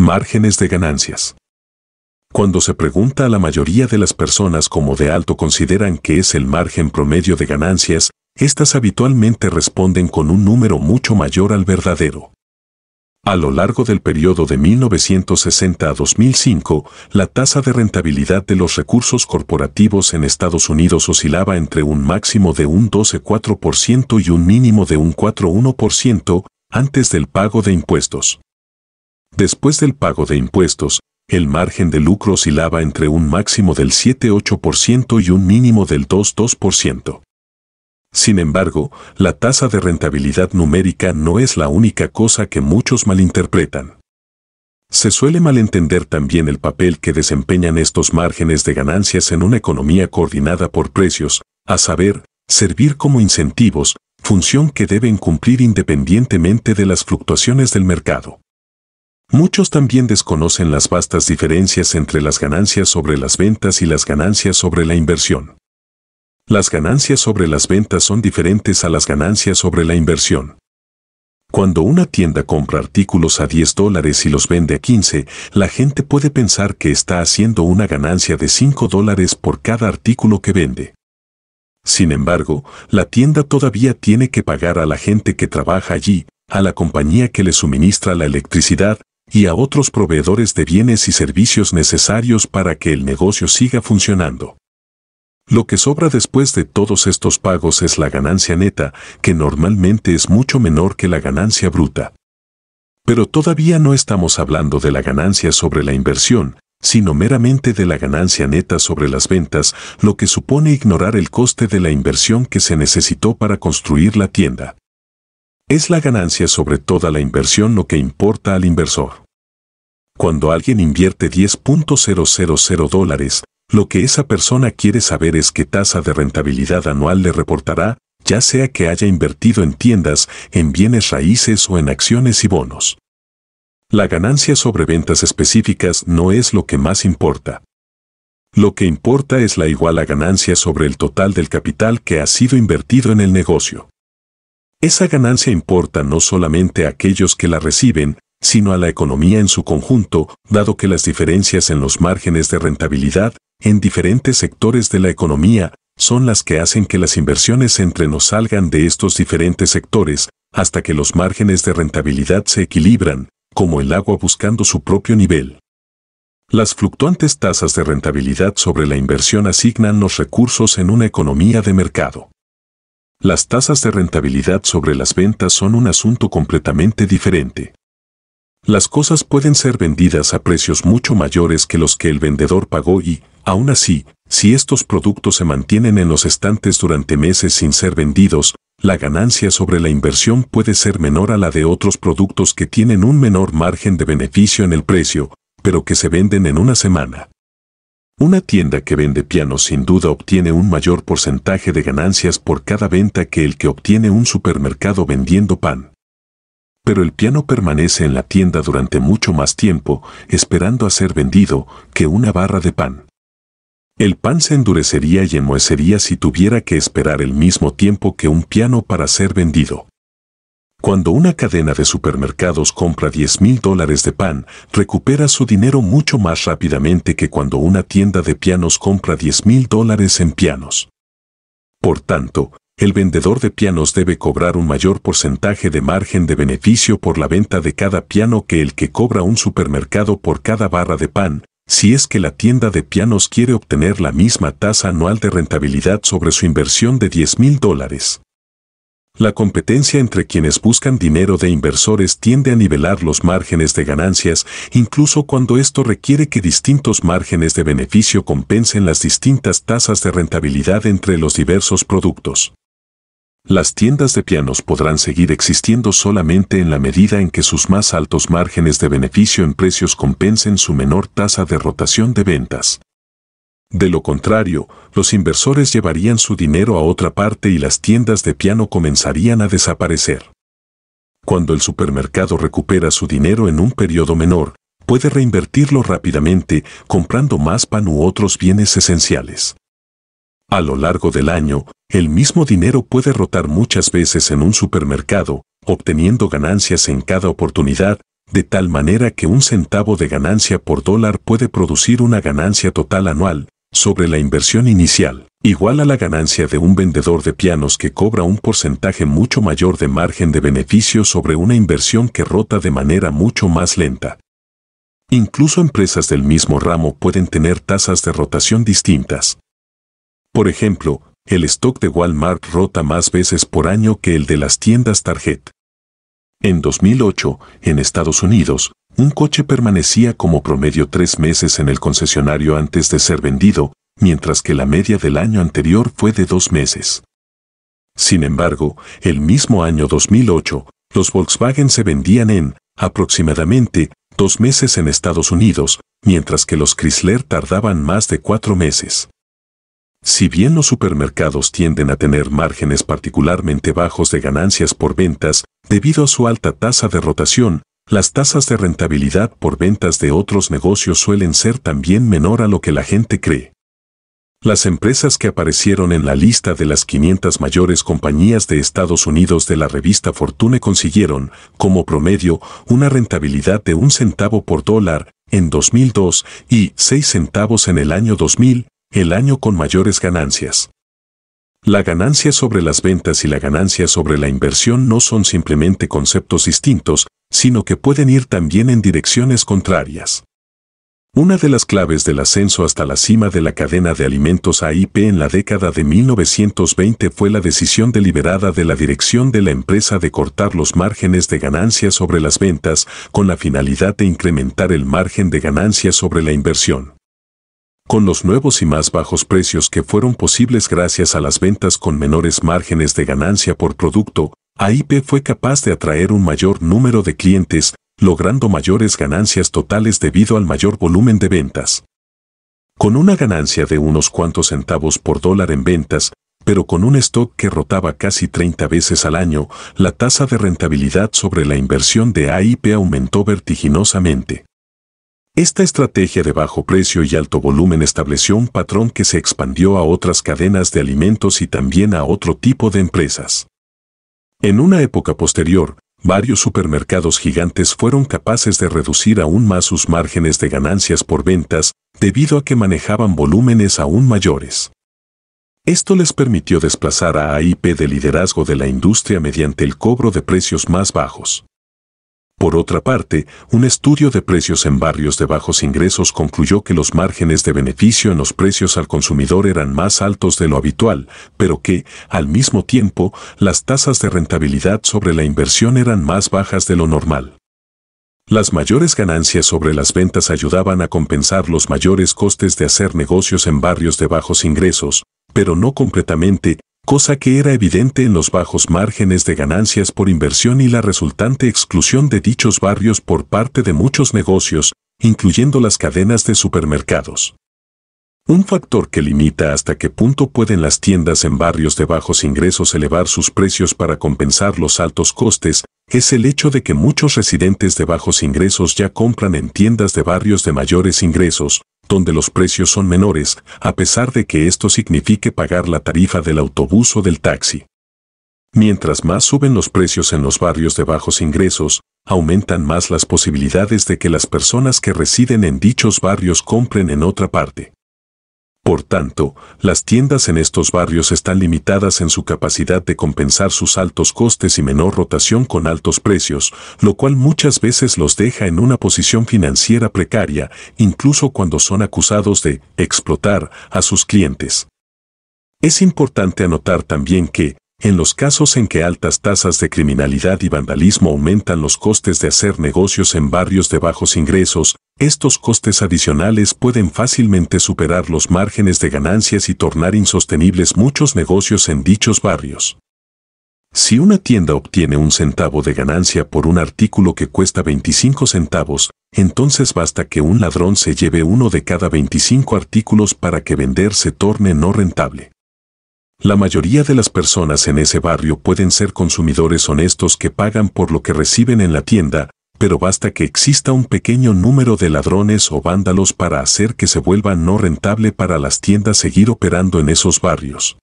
Márgenes de ganancias. Cuando se pregunta a la mayoría de las personas cómo de alto consideran que es el margen promedio de ganancias, estas habitualmente responden con un número mucho mayor al verdadero. A lo largo del periodo de 1960 a 2005, la tasa de rentabilidad de los recursos corporativos en Estados Unidos oscilaba entre un máximo de un 12,4% y un mínimo de un 4,1% antes del pago de impuestos. Después del pago de impuestos, el margen de lucro oscilaba entre un máximo del 7-8% y un mínimo del 2-2%. Sin embargo, la tasa de rentabilidad numérica no es la única cosa que muchos malinterpretan. Se suele malentender también el papel que desempeñan estos márgenes de ganancias en una economía coordinada por precios, a saber, servir como incentivos, función que deben cumplir independientemente de las fluctuaciones del mercado. Muchos también desconocen las vastas diferencias entre las ganancias sobre las ventas y las ganancias sobre la inversión. Las ganancias sobre las ventas son diferentes a las ganancias sobre la inversión. Cuando una tienda compra artículos a 10 dólares y los vende a 15, la gente puede pensar que está haciendo una ganancia de 5 dólares por cada artículo que vende. Sin embargo, la tienda todavía tiene que pagar a la gente que trabaja allí, a la compañía que le suministra la electricidad, y a otros proveedores de bienes y servicios necesarios para que el negocio siga funcionando. Lo que sobra después de todos estos pagos es la ganancia neta, que normalmente es mucho menor que la ganancia bruta. Pero todavía no estamos hablando de la ganancia sobre la inversión, sino meramente de la ganancia neta sobre las ventas, lo que supone ignorar el coste de la inversión que se necesitó para construir la tienda. Es la ganancia sobre toda la inversión lo que importa al inversor. Cuando alguien invierte 10.000 dólares, lo que esa persona quiere saber es qué tasa de rentabilidad anual le reportará, ya sea que haya invertido en tiendas, en bienes raíces o en acciones y bonos. La ganancia sobre ventas específicas no es lo que más importa. Lo que importa es la igual a ganancia sobre el total del capital que ha sido invertido en el negocio. Esa ganancia importa no solamente a aquellos que la reciben, sino a la economía en su conjunto, dado que las diferencias en los márgenes de rentabilidad en diferentes sectores de la economía son las que hacen que las inversiones entre nos salgan de estos diferentes sectores hasta que los márgenes de rentabilidad se equilibran, como el agua buscando su propio nivel. Las fluctuantes tasas de rentabilidad sobre la inversión asignan los recursos en una economía de mercado. Las tasas de rentabilidad sobre las ventas son un asunto completamente diferente. Las cosas pueden ser vendidas a precios mucho mayores que los que el vendedor pagó y, aún así, si estos productos se mantienen en los estantes durante meses sin ser vendidos, la ganancia sobre la inversión puede ser menor a la de otros productos que tienen un menor margen de beneficio en el precio, pero que se venden en una semana. Una tienda que vende pianos sin duda obtiene un mayor porcentaje de ganancias por cada venta que el que obtiene un supermercado vendiendo pan. Pero el piano permanece en la tienda durante mucho más tiempo, esperando a ser vendido, que una barra de pan. El pan se endurecería y enmohecería si tuviera que esperar el mismo tiempo que un piano para ser vendido. Cuando una cadena de supermercados compra 10 mil dólares de pan, recupera su dinero mucho más rápidamente que cuando una tienda de pianos compra 10 mil dólares en pianos. Por tanto, el vendedor de pianos debe cobrar un mayor porcentaje de margen de beneficio por la venta de cada piano que el que cobra un supermercado por cada barra de pan, si es que la tienda de pianos quiere obtener la misma tasa anual de rentabilidad sobre su inversión de 10 mil dólares. La competencia entre quienes buscan dinero de inversores tiende a nivelar los márgenes de ganancias, incluso cuando esto requiere que distintos márgenes de beneficio compensen las distintas tasas de rentabilidad entre los diversos productos. Las tiendas de pianos podrán seguir existiendo solamente en la medida en que sus más altos márgenes de beneficio en precios compensen su menor tasa de rotación de ventas. De lo contrario, los inversores llevarían su dinero a otra parte y las tiendas de piano comenzarían a desaparecer. Cuando el supermercado recupera su dinero en un periodo menor, puede reinvertirlo rápidamente comprando más pan u otros bienes esenciales. A lo largo del año, el mismo dinero puede rotar muchas veces en un supermercado, obteniendo ganancias en cada oportunidad, de tal manera que un centavo de ganancia por dólar puede producir una ganancia total anual, sobre la inversión inicial, igual a la ganancia de un vendedor de pianos que cobra un porcentaje mucho mayor de margen de beneficio sobre una inversión que rota de manera mucho más lenta. Incluso empresas del mismo ramo pueden tener tasas de rotación distintas. Por ejemplo, el stock de Walmart rota más veces por año que el de las tiendas Target. En 2008, en Estados Unidos, un coche permanecía como promedio tres meses en el concesionario antes de ser vendido, mientras que la media del año anterior fue de dos meses. Sin embargo, el mismo año 2008, los Volkswagen se vendían en, aproximadamente, dos meses en Estados Unidos, mientras que los Chrysler tardaban más de cuatro meses. Si bien los supermercados tienden a tener márgenes particularmente bajos de ganancias por ventas, Debido a su alta tasa de rotación, las tasas de rentabilidad por ventas de otros negocios suelen ser también menor a lo que la gente cree. Las empresas que aparecieron en la lista de las 500 mayores compañías de Estados Unidos de la revista Fortune consiguieron, como promedio, una rentabilidad de un centavo por dólar en 2002 y 6 centavos en el año 2000, el año con mayores ganancias. La ganancia sobre las ventas y la ganancia sobre la inversión no son simplemente conceptos distintos, sino que pueden ir también en direcciones contrarias. Una de las claves del ascenso hasta la cima de la cadena de alimentos AIP en la década de 1920 fue la decisión deliberada de la dirección de la empresa de cortar los márgenes de ganancia sobre las ventas con la finalidad de incrementar el margen de ganancia sobre la inversión con los nuevos y más bajos precios que fueron posibles gracias a las ventas con menores márgenes de ganancia por producto, AIP fue capaz de atraer un mayor número de clientes, logrando mayores ganancias totales debido al mayor volumen de ventas. Con una ganancia de unos cuantos centavos por dólar en ventas, pero con un stock que rotaba casi 30 veces al año, la tasa de rentabilidad sobre la inversión de AIP aumentó vertiginosamente. Esta estrategia de bajo precio y alto volumen estableció un patrón que se expandió a otras cadenas de alimentos y también a otro tipo de empresas. En una época posterior, varios supermercados gigantes fueron capaces de reducir aún más sus márgenes de ganancias por ventas debido a que manejaban volúmenes aún mayores. Esto les permitió desplazar a AIP de liderazgo de la industria mediante el cobro de precios más bajos. Por otra parte, un estudio de precios en barrios de bajos ingresos concluyó que los márgenes de beneficio en los precios al consumidor eran más altos de lo habitual, pero que, al mismo tiempo, las tasas de rentabilidad sobre la inversión eran más bajas de lo normal. Las mayores ganancias sobre las ventas ayudaban a compensar los mayores costes de hacer negocios en barrios de bajos ingresos, pero no completamente, cosa que era evidente en los bajos márgenes de ganancias por inversión y la resultante exclusión de dichos barrios por parte de muchos negocios, incluyendo las cadenas de supermercados. Un factor que limita hasta qué punto pueden las tiendas en barrios de bajos ingresos elevar sus precios para compensar los altos costes es el hecho de que muchos residentes de bajos ingresos ya compran en tiendas de barrios de mayores ingresos, donde los precios son menores, a pesar de que esto signifique pagar la tarifa del autobús o del taxi. Mientras más suben los precios en los barrios de bajos ingresos, aumentan más las posibilidades de que las personas que residen en dichos barrios compren en otra parte. Por tanto, las tiendas en estos barrios están limitadas en su capacidad de compensar sus altos costes y menor rotación con altos precios, lo cual muchas veces los deja en una posición financiera precaria, incluso cuando son acusados de explotar a sus clientes. Es importante anotar también que, en los casos en que altas tasas de criminalidad y vandalismo aumentan los costes de hacer negocios en barrios de bajos ingresos, estos costes adicionales pueden fácilmente superar los márgenes de ganancias y tornar insostenibles muchos negocios en dichos barrios. Si una tienda obtiene un centavo de ganancia por un artículo que cuesta 25 centavos, entonces basta que un ladrón se lleve uno de cada 25 artículos para que vender se torne no rentable. La mayoría de las personas en ese barrio pueden ser consumidores honestos que pagan por lo que reciben en la tienda, pero basta que exista un pequeño número de ladrones o vándalos para hacer que se vuelva no rentable para las tiendas seguir operando en esos barrios.